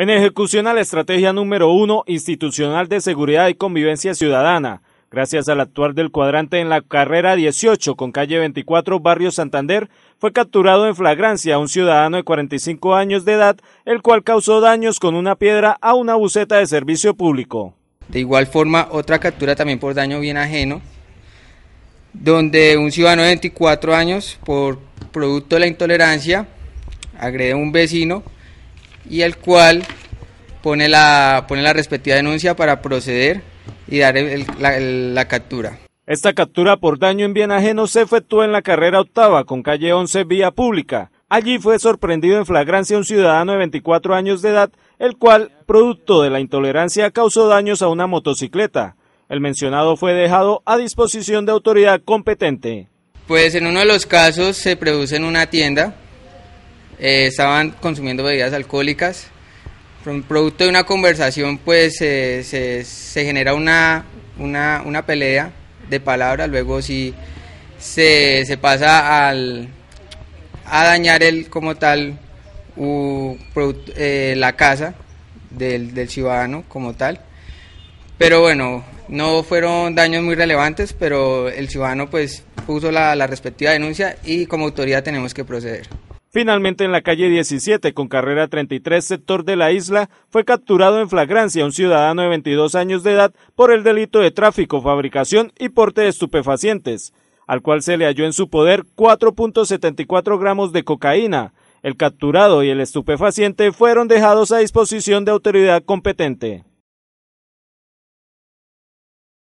En ejecución a la estrategia número uno institucional de seguridad y convivencia ciudadana, gracias al actuar del cuadrante en la carrera 18 con calle 24 Barrio Santander, fue capturado en flagrancia un ciudadano de 45 años de edad, el cual causó daños con una piedra a una buceta de servicio público. De igual forma, otra captura también por daño bien ajeno, donde un ciudadano de 24 años, por producto de la intolerancia, agrede a un vecino y el cual pone la, respectiva denuncia para proceder y dar la, la captura. Esta captura por daño en bien ajeno se efectuó en la carrera octava con calle 11 vía pública. Allí fue sorprendido en flagrancia un ciudadano de 24 años de edad, el cual, producto de la intolerancia, causó daños a una motocicleta. El mencionado fue dejado a disposición de autoridad competente. Pues en uno de los casos se produce en una tienda eh, estaban consumiendo bebidas alcohólicas. Producto de una conversación, pues eh, se, genera una, pelea de palabras, luego si se, pasa al, a dañar el, como tal eh, la casa del, ciudadano como tal. Pero bueno, no fueron daños muy relevantes, pero el ciudadano pues puso la respectiva denuncia y como autoridad tenemos que proceder. Finalmente, en la calle 17, con carrera 33, sector de la isla, fue capturado en flagrancia un ciudadano de 22 años de edad por el delito de tráfico, fabricación y porte de estupefacientes, al cual se le halló en su poder 4.74 gramos de cocaína. El capturado y el estupefaciente fueron dejados a disposición de autoridad competente.